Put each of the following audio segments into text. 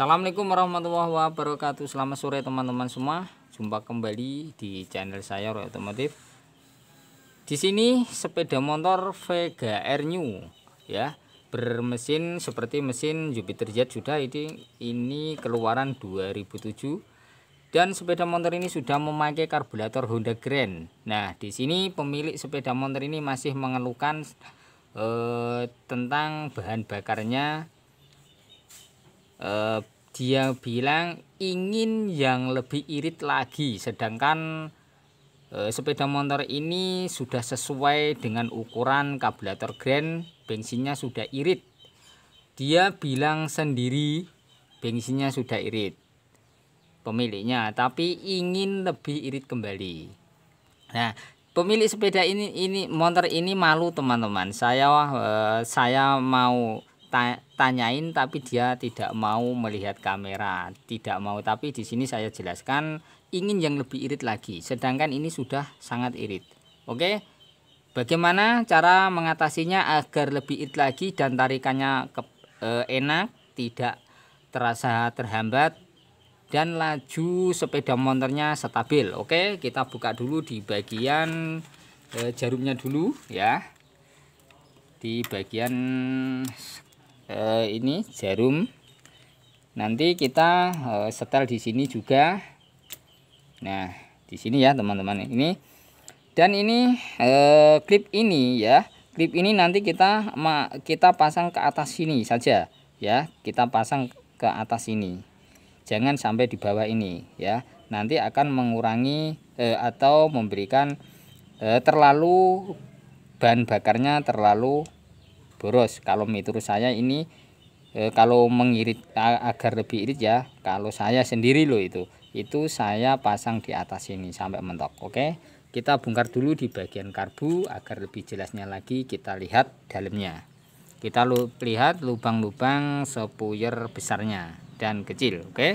Assalamualaikum warahmatullahi wabarakatuh Selamat sore teman-teman semua Jumpa kembali di channel saya Roy Otomotif Di sini sepeda motor Vega Air New ya Bermesin seperti mesin Jupiter Jet sudah ini, ini keluaran 2007 dan sepeda motor ini sudah memakai karburator Honda Grand. Nah, di sini pemilik sepeda motor ini masih mengeluhkan eh, tentang bahan bakarnya Eh, dia bilang ingin yang lebih irit lagi sedangkan eh, sepeda motor ini sudah sesuai dengan ukuran kabulator grand bensinnya sudah irit dia bilang sendiri bensinnya sudah irit pemiliknya tapi ingin lebih irit kembali nah pemilik sepeda ini ini motor ini malu teman-teman saya eh, saya mau tanyain tapi dia tidak mau melihat kamera tidak mau tapi di sini saya jelaskan ingin yang lebih irit lagi sedangkan ini sudah sangat irit oke bagaimana cara mengatasinya agar lebih irit lagi dan tarikannya ke, e, enak tidak terasa terhambat dan laju sepeda motornya stabil oke kita buka dulu di bagian e, jarumnya dulu ya di bagian eh, ini jarum nanti kita eh, setel di sini juga nah di sini ya teman-teman ini dan ini eh, klip ini ya klip ini nanti kita kita pasang ke atas sini saja ya kita pasang ke atas sini jangan sampai di bawah ini ya nanti akan mengurangi eh, atau memberikan eh, terlalu bahan bakarnya terlalu boros kalau menurut saya ini e, kalau mengirit agar lebih irit ya kalau saya sendiri loh itu itu saya pasang di atas ini sampai mentok oke kita bongkar dulu di bagian karbu agar lebih jelasnya lagi kita lihat dalamnya kita lu lihat lubang-lubang sepuyer besarnya dan kecil oke okay?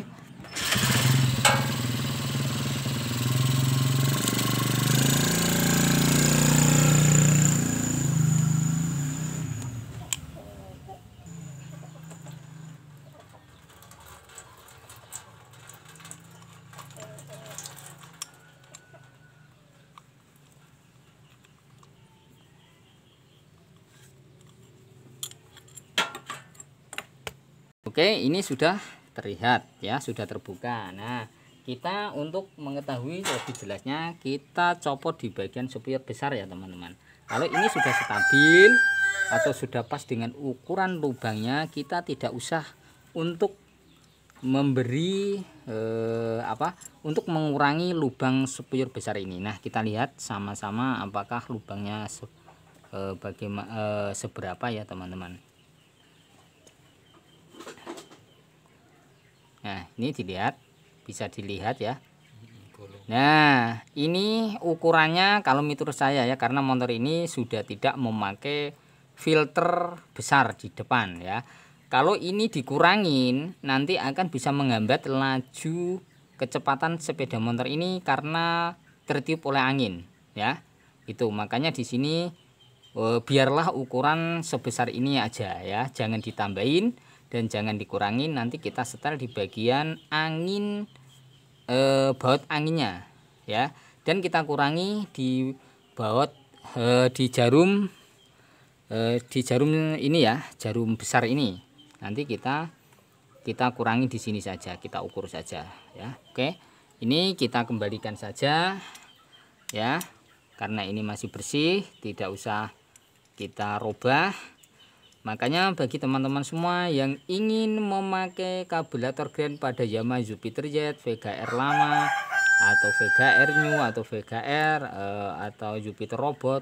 Oke, ini sudah terlihat ya, sudah terbuka. Nah, kita untuk mengetahui lebih jelasnya kita copot di bagian supir besar ya, teman-teman. Kalau ini sudah stabil atau sudah pas dengan ukuran lubangnya, kita tidak usah untuk memberi eh, apa untuk mengurangi lubang supir besar ini. Nah, kita lihat sama-sama apakah lubangnya se, eh, bagaimana eh, seberapa ya, teman-teman. Nah, ini dilihat, bisa dilihat ya. Nah, ini ukurannya kalau menurut saya ya karena motor ini sudah tidak memakai filter besar di depan ya. Kalau ini dikurangin nanti akan bisa menghambat laju kecepatan sepeda motor ini karena tertiup oleh angin ya. Itu makanya di sini eh, biarlah ukuran sebesar ini aja ya, jangan ditambahin dan jangan dikurangi nanti kita setel di bagian angin e, baut anginnya ya dan kita kurangi di baut e, di jarum e, di jarum ini ya jarum besar ini nanti kita kita kurangi di sini saja kita ukur saja ya oke ini kita kembalikan saja ya karena ini masih bersih tidak usah kita rubah. Makanya bagi teman-teman semua yang ingin memakai kabulator grand pada Yamaha Jupiter Jet, Vega R lama atau Vega R new atau Vega R eh, atau Jupiter Robot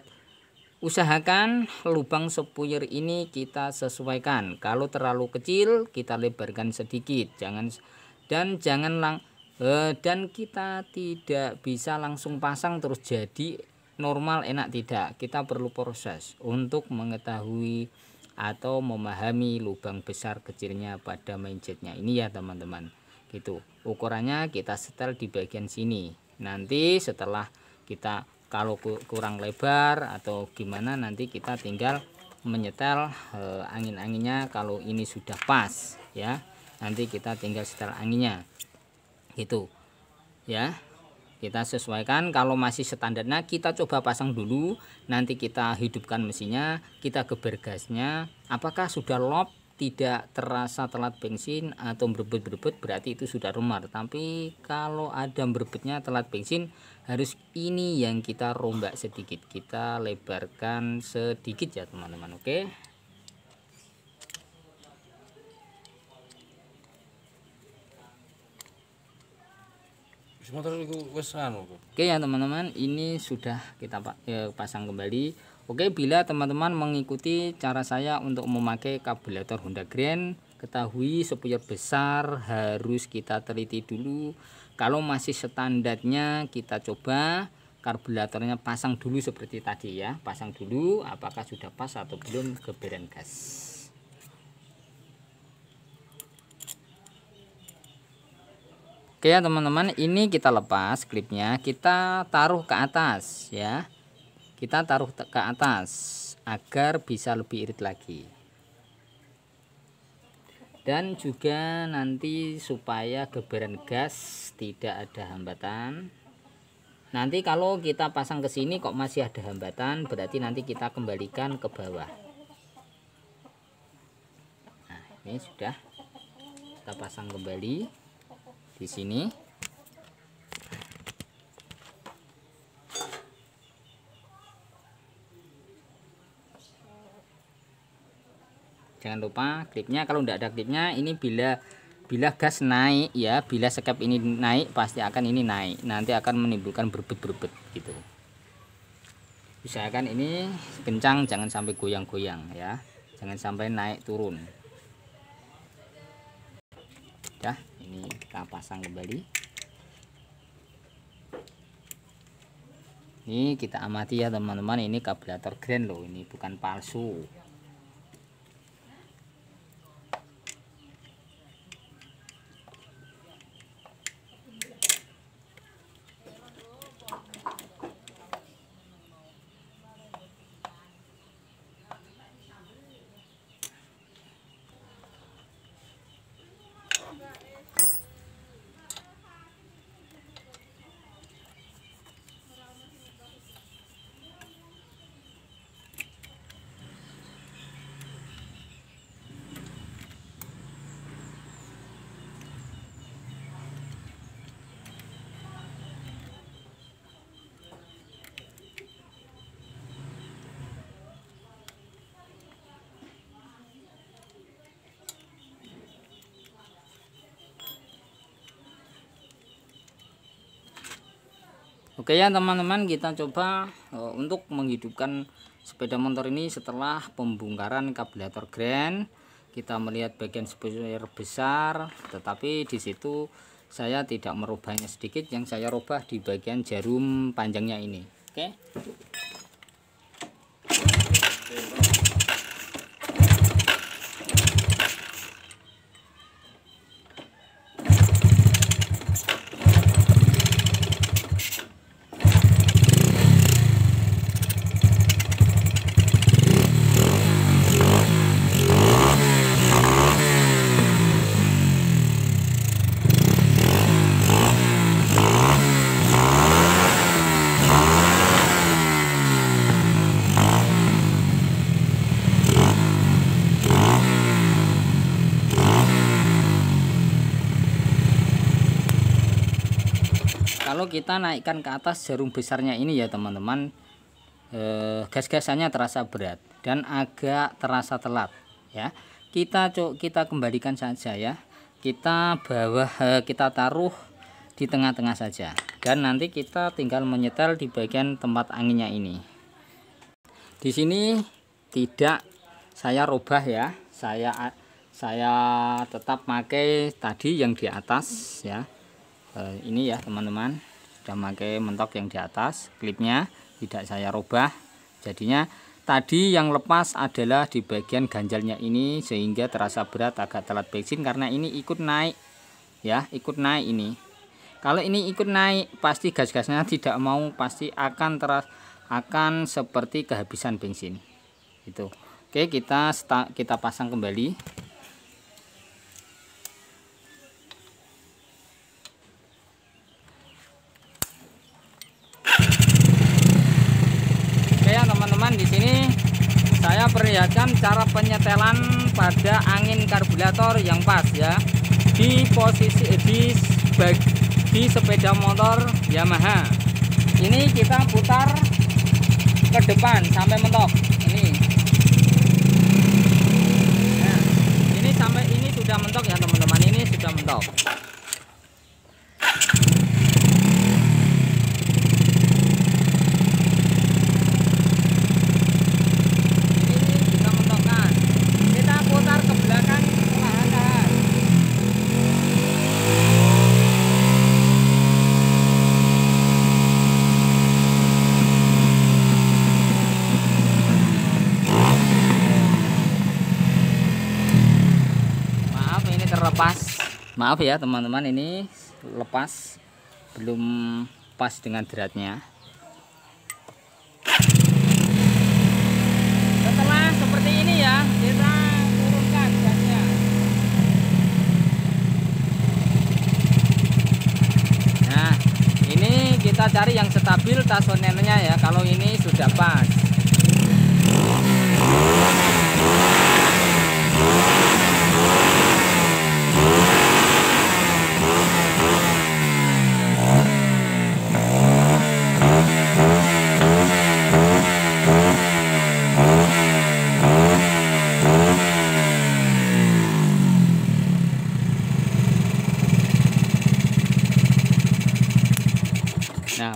usahakan lubang sepuyer ini kita sesuaikan kalau terlalu kecil kita lebarkan sedikit jangan dan jangan lang eh, dan kita tidak bisa langsung pasang terus jadi normal enak tidak kita perlu proses untuk mengetahui atau memahami lubang besar kecilnya pada mainjetnya ini ya teman-teman gitu ukurannya kita setel di bagian sini nanti setelah kita kalau kurang lebar atau gimana nanti kita tinggal menyetel eh, angin-anginnya kalau ini sudah pas ya nanti kita tinggal setel anginnya gitu ya kita sesuaikan kalau masih standarnya kita coba pasang dulu nanti kita hidupkan mesinnya kita geber gasnya apakah sudah lop tidak terasa telat bensin atau berebut-berebut berarti itu sudah rumah tapi kalau ada berebutnya telat bensin harus ini yang kita rombak sedikit kita lebarkan sedikit ya teman-teman oke Anu, oke ya teman-teman ini sudah kita eh, pasang kembali oke bila teman-teman mengikuti cara saya untuk memakai kabulator Honda Grand ketahui sepuyar besar harus kita teliti dulu kalau masih standarnya kita coba karburatornya pasang dulu seperti tadi ya pasang dulu apakah sudah pas atau belum geberan gas Oke ya teman-teman, ini kita lepas klipnya, kita taruh ke atas ya. Kita taruh ke atas agar bisa lebih irit lagi. Dan juga nanti supaya geberan gas tidak ada hambatan. Nanti kalau kita pasang ke sini kok masih ada hambatan, berarti nanti kita kembalikan ke bawah. Nah, ini sudah kita pasang kembali di sini jangan lupa klipnya kalau tidak ada klipnya ini bila bila gas naik ya bila sekap ini naik pasti akan ini naik nanti akan menimbulkan berbet-berbet gitu usahakan ini kencang jangan sampai goyang-goyang ya jangan sampai naik turun kita pasang kembali ini kita amati ya teman-teman ini kabelator grand loh ini bukan palsu Oke ya teman-teman kita coba e, untuk menghidupkan sepeda motor ini setelah pembongkaran kabelator grand kita melihat bagian spoiler besar tetapi di situ saya tidak merubahnya sedikit yang saya rubah di bagian jarum panjangnya ini oke okay? kalau kita naikkan ke atas jarum besarnya ini ya teman-teman eh, gas-gasannya terasa berat dan agak terasa telat ya kita cok kita kembalikan saja ya kita bawah eh, kita taruh di tengah-tengah saja dan nanti kita tinggal menyetel di bagian tempat anginnya ini di sini tidak saya rubah ya saya saya tetap pakai tadi yang di atas ya Eh, ini ya teman-teman sudah pakai mentok yang di atas klipnya tidak saya rubah jadinya tadi yang lepas adalah di bagian ganjalnya ini sehingga terasa berat agak telat bensin karena ini ikut naik ya ikut naik ini kalau ini ikut naik pasti gas-gasnya tidak mau pasti akan teras akan seperti kehabisan bensin itu oke kita kita pasang kembali ya memperlihatkan cara penyetelan pada angin karburator yang pas ya di posisi di di sepeda motor Yamaha ini kita putar ke depan sampai mentok ini nah, ini sampai ini sudah mentok ya teman-teman ini sudah mentok maaf ya teman-teman ini lepas belum pas dengan deratnya setelah seperti ini ya kita turunkan deratnya. nah ini kita cari yang stabil tasonennya ya kalau ini sudah pas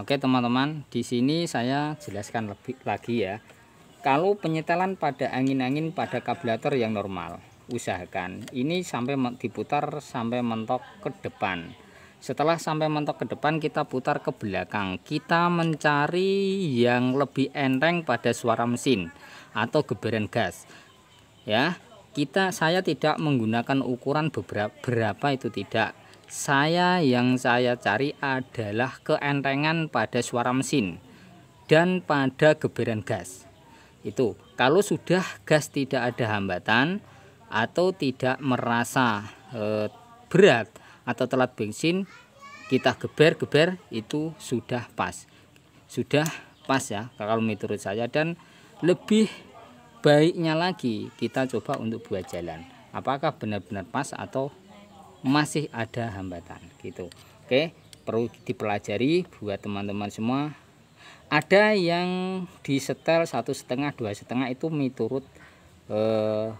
Oke teman-teman, di sini saya jelaskan lebih lagi ya. Kalau penyetelan pada angin-angin pada kabulator yang normal, usahakan ini sampai diputar sampai mentok ke depan. Setelah sampai mentok ke depan kita putar ke belakang. Kita mencari yang lebih enteng pada suara mesin atau geberan gas. Ya, kita saya tidak menggunakan ukuran beberapa berapa itu tidak saya yang saya cari adalah keentengan pada suara mesin dan pada geberan gas. Itu kalau sudah gas tidak ada hambatan atau tidak merasa e, berat atau telat bensin, kita geber-geber itu sudah pas. Sudah pas ya kalau menurut saya dan lebih baiknya lagi kita coba untuk buat jalan. Apakah benar-benar pas atau masih ada hambatan gitu oke perlu dipelajari buat teman-teman semua ada yang di setel satu setengah dua setengah itu miturut eh,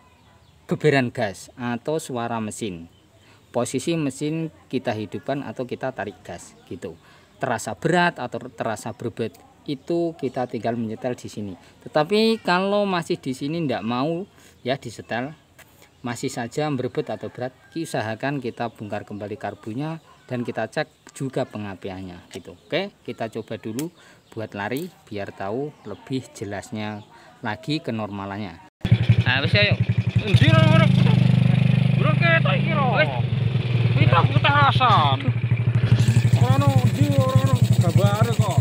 geberan gas atau suara mesin posisi mesin kita hidupkan atau kita tarik gas gitu terasa berat atau terasa berbet itu kita tinggal menyetel di sini tetapi kalau masih di sini tidak mau ya disetel masih saja berebut atau berat usahakan kita bongkar kembali karbunya dan kita cek juga pengapiannya gitu oke kita coba dulu buat lari biar tahu lebih jelasnya lagi kenormalannya harus nah, ayo ya, kita Kita hasan. Anu, kabar kok.